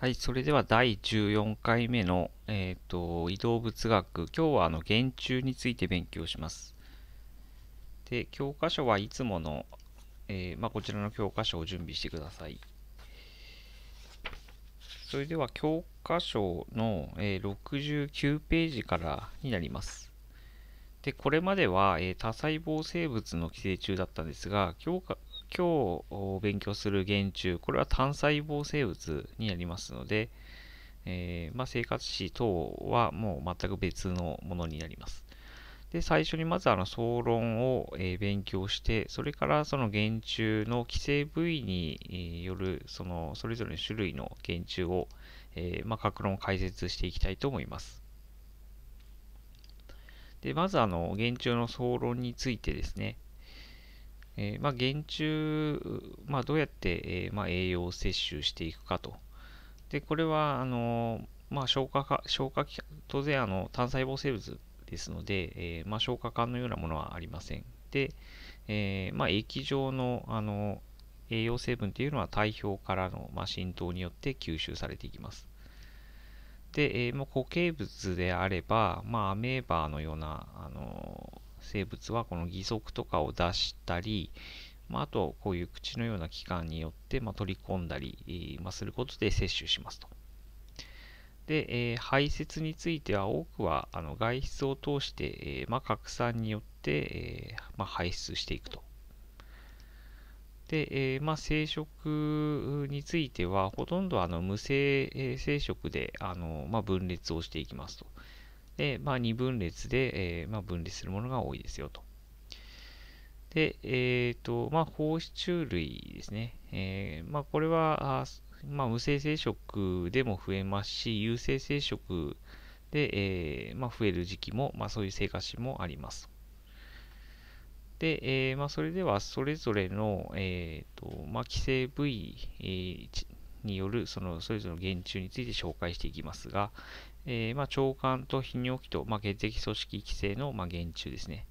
はい、それでは第14回目の、えーと、移動物学。今日はあの原虫について勉強します。で、教科書はいつもの、えー、まあ、こちらの教科書を準備してください。それでは教科書の、えー、69ページからになります。で、これまでは、えー、多細胞生物の寄生虫だったんですが、今日勉強する原虫、これは単細胞生物になりますので、えー、まあ、生活史等はもう全く別のものになります。で、最初にまずあの総論を、えー、勉強して、それからその原虫の寄生部位によるそのそれぞれの種類の原虫を、えー、まあ、格論を解説していきたいと思います。で、まずあの原虫の総論についてですね。えー、まあ、減まあ、どうやって、えー、まあ、栄養を摂取していくかと。で、これは、あのまあ、消化か、消化器官、当然、あの、単細胞生物ですので、えー、まあ、消化管のようなものはありません。で、えまあ、液状の、あの栄養成分というのは体表からの、まあ、浸透によって吸収されていきます。で、えー、もう固形物であれば、まあ、アメーバーのようなあの生物はこの義足とかを出したり、まあ、あとこういう口のような器官によって、ま取り込んだり、ますることで摂取しますと。で、えー、排泄については多くはあの外出を通して、えー、まあ、拡散によって、えー、まあ、排出していくと。で、えまあ、生殖についてはほとんどあの無性生殖であの、ま分裂をしていきますと。で、まあ、2分裂で、えー、まあ、分裂するものが多いですよと。で、えっ、ー、と、まあ、放出類ですね。えー、まあ、これは、あまあ、無性生殖でも増えますし、有性生殖で、えー、まあ、増える時期も、まあ、そういう生活史もあります。で、えーまあ、それではそれぞれの、えーとまあ、規制部位、えー、によるそのそれぞれの原虫について紹介していきますが、えー、まあ、腸管と泌尿器と、まあ、血液組織規制の、まあ、原虫ですね。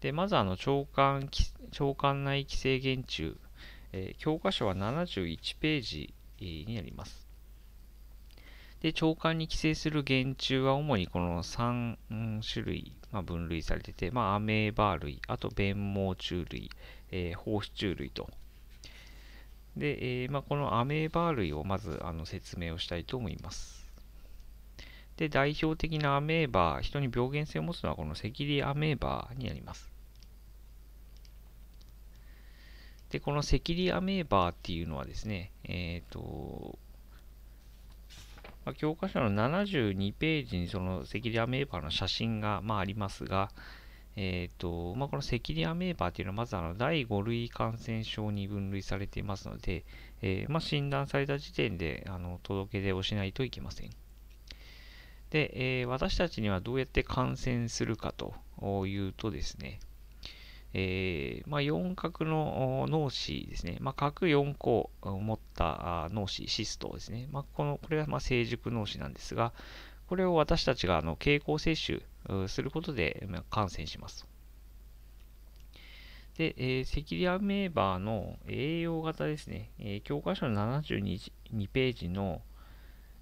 でまずあの腸管腸管内規制原虫、えー、教科書は71ページになります。で腸管に寄生する原虫は主にこの3種類、まあ、分類されてて、まあ、アメーバ類、あと弁毛虫類、えー、放子虫類と。で、えーまあ、このアメーバ類をまずあの説明をしたいと思います。で、代表的なアメーバ、人に病原性を持つのはこのセキリアメーバになります。で、このセキリアメーバっていうのはですね、えっ、ー、と、まあ、教科書の72ページにそのセキリアメーバーの写真が、まあ、ありますが、えーとまあ、このセキリアメーバーというのは、まずあの第5類感染症に分類されていますので、えー、まあ、診断された時点であの届け出をしないといけません。で、えー、私たちにはどうやって感染するかというとですね、えーまあ、4角の脳死ですね、まあ、角4個を持った脳死、シストですね、まあ、このこれはまあ成熟脳死なんですが、これを私たちがあの経口摂取することで感染します。で、えー、セキュリアメーバーの栄養型ですね、えー、教科書の72ページの、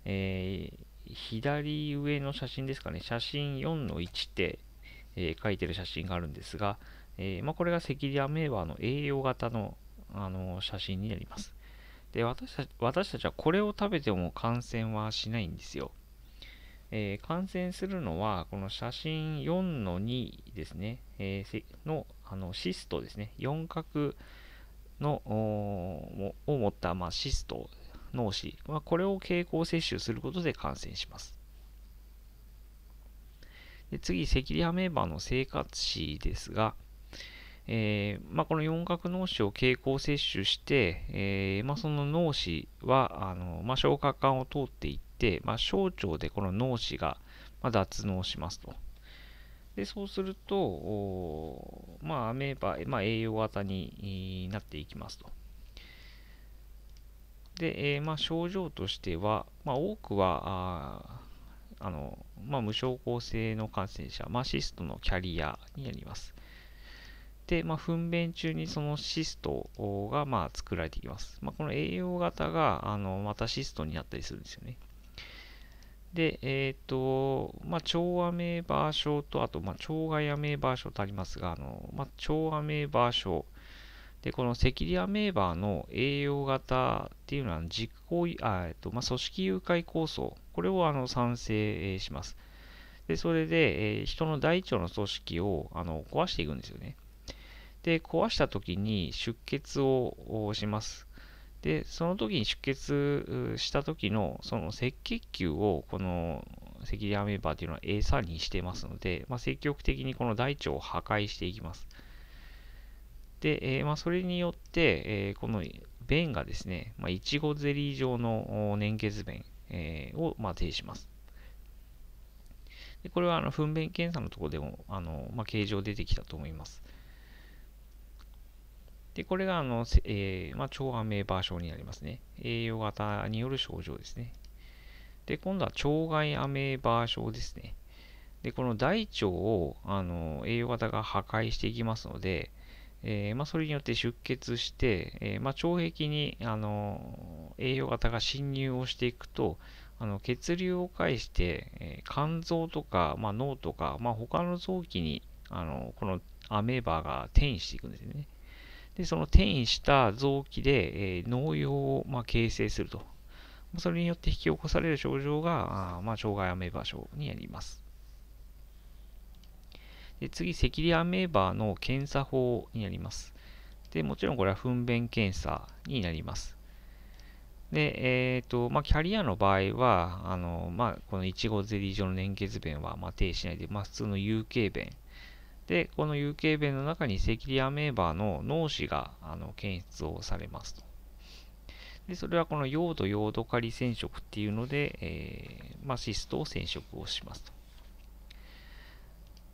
えー、左上の写真ですかね、写真4の1って、えー、書いてる写真があるんですが、えー、まあ、これがセキリアメーバーの栄養型の、あの写真になります。で私たち私たちはこれを食べても感染はしないんですよ。えー、感染するのは、この写真4の2ですね、えー、のあのシストですね、4角のを持った、まあ、シスト脳死、まあ、これを経口摂取することで感染します。で次、赤リハメーバーの生活史ですが、えーまあ、この四角脳腫を経口摂取して、えーまあ、その脳死はあの、まあ、消化管を通っていって、まあ、小腸でこの脳死が、まあ、脱脳しますと。でそうすると、まあ、アメーバ、まあ、栄養型になっていきますと。で、えー、まあ、症状としては、まあ、多くは、あのまあ、無症候性の感染者、まあ、シストのキャリアになります。で、まあ、糞便中にそのシストがまあ作られていきます。まあ、この栄養型があのまたシストになったりするんですよね。で、えっ、ー、と、まあ、腸アメーバー症と、あと、まあ、腸外アメーバー症とありますが、あのまあ、腸アメーバー症、で、このセキュリアメーバーの栄養型っていうのは実行、あえっとまあ、組織誘拐構想、これをあの賛成します。で、それで、えー、人の大腸の組織をあの壊していくんですよね。で、壊した時に出血をします。で、その時に出血した時のその赤血球をこのセキュリアメーバーというのは餌にしてますので、まあ、積極的にこの大腸を破壊していきます。で、えまあ、それによって、えこの弁がですね、まあ、いちごゼリー状の粘血弁、えー、を、まあ、呈します。でこれはあの糞便検査のところでもあの、まあ、形状出てきたと思います。でこれがあの、えーまあ、腸アメーバー症になりますね。栄養型による症状ですね。で、今度は腸外アメーバー症ですね。で、この大腸をあの栄養型が破壊していきますので、えー、まあ、それによって出血して、えー、まあ、腸壁にあの栄養型が侵入をしていくとあの血流を介して、えー、肝臓とか、まあ、脳とか、まあ、他の臓器にあのこのアメーバが転移していくんですね。でその転移した臓器で、えー、脳用を、まあ、形成すると。それによって引き起こされる症状が、あまあ、障害アメーバ症になります。で次、セキュリアメーバーの検査法になります。で、もちろんこれは糞便検査になります。で、えっ、ー、と、まあ、キャリアの場合は、あの、まあ、この1号ゼリー状の連結弁は、まあ、定しないで、まあ、普通の有形弁。で、この有形弁の中にセキュリアメーバーの脳死が、あの、検出をされますと。で、それはこの用土用土カリ染色っていうので、えー、まあ、シストを染色をしますと。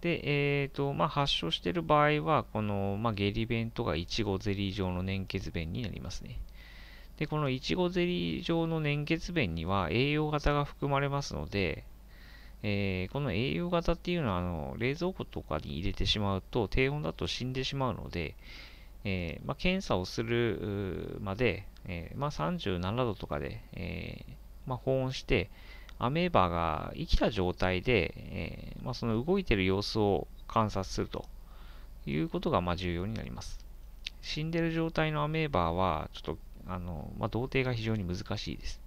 で、えっ、ー、と、まあ、発症している場合は、この、まあ、下痢弁とかいちごゼリー状の粘血弁になりますね。で、このいちごゼリー状の粘血弁には栄養型が含まれますので、えー、この栄養型っていうのはあの冷蔵庫とかに入れてしまうと低温だと死んでしまうので、えー、まあ、検査をするまで、えー、まあ、37度とかで、えまあ、保温して、アメーバが生きた状態で、えー、まあ、その動いている様子を観察するということがまあ重要になります。死んでる状態のアメーバは、ちょっと、あの、まあ、同定が非常に難しいです。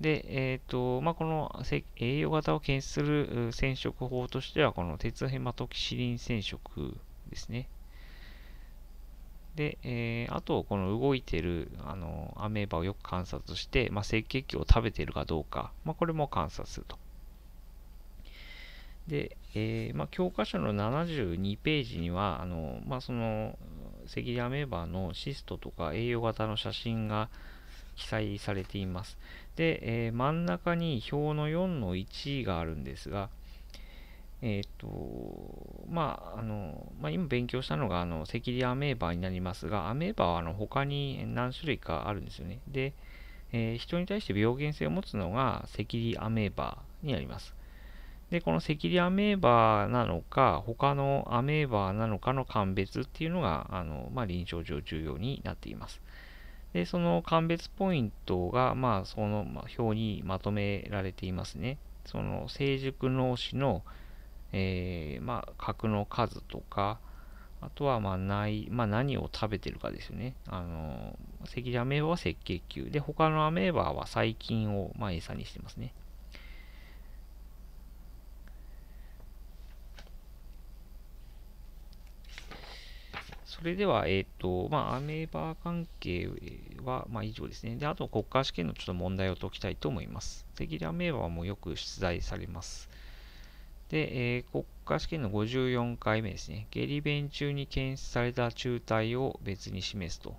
で、えっ、ー、と、まあ、この栄養型を検出する染色法としては、この鉄ヘマトキシリン染色ですね。で、えー、あと、この動いてるあのアメーバをよく観察して、まあ、赤血球を食べているかどうか、まあ、これも観察すると。で、えー、まあ、教科書の72ページには、あのまあ、その赤リアメーバのシストとか栄養型の写真が記載されています。で、えー、真ん中に表の4の1があるんですが、えっ、ー、と、まあ、あの、まあ、今勉強したのが、あの、赤痢アメーバになりますが、アメーバは、あの、他に何種類かあるんですよね。で、えー、人に対して病原性を持つのが、赤痢アメーバになります。で、この赤痢アメーバなのか、他のアメーバなのかの鑑別っていうのが、あの、まあ、臨床上重要になっています。で、その鑑別ポイントが、まあ、その表にまとめられていますね。その成熟脳死の、えー、まあ、核の数とか、あとは、まあ、ない、まあ、何を食べてるかですよね。あの、赤アメーは赤血球。で、他のアメーバは細菌を、まあ、餌にしてますね。それでは、えっ、ー、と、まあ、アメーバ関係は、まあ、以上ですね。で、あと、国家試験のちょっと問題を解きたいと思います。赤アメーはもうよく出題されます。で、えー、国家試験の54回目ですね。下痢弁中に検出された中体を別に示すと。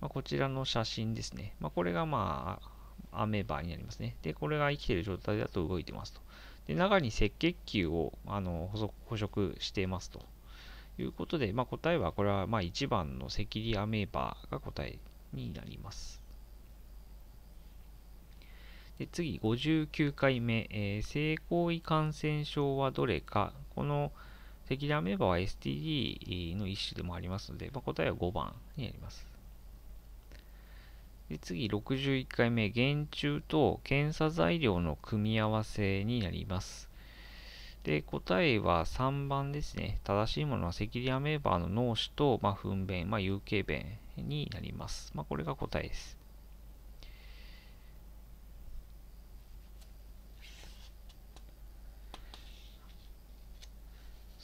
まあ、こちらの写真ですね。まあ、これがまあ、アメーバになりますね。で、これが生きている状態だと動いてますと。で、中に赤血球をあの捕食していますと。いうことで、まあ、答えは、これはまあ1番の赤痢アメーバが答えになります。で次、59回目、えー、性行為感染症はどれか。この赤ダメーバは STD の一種でもありますので、まあ、答えは5番になります。で次、61回目、減虫と検査材料の組み合わせになります。で、答えは3番ですね。正しいものは赤リアメーバーの脳死と、まあ、糞便、まあ、有形便になります。まあ、これが答えです。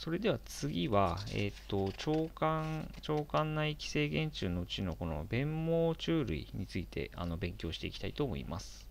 それでは次は、えっ、ー、と、腸管、腸管内規制原虫のうちのこの弁毛虫類について、あの、勉強していきたいと思います。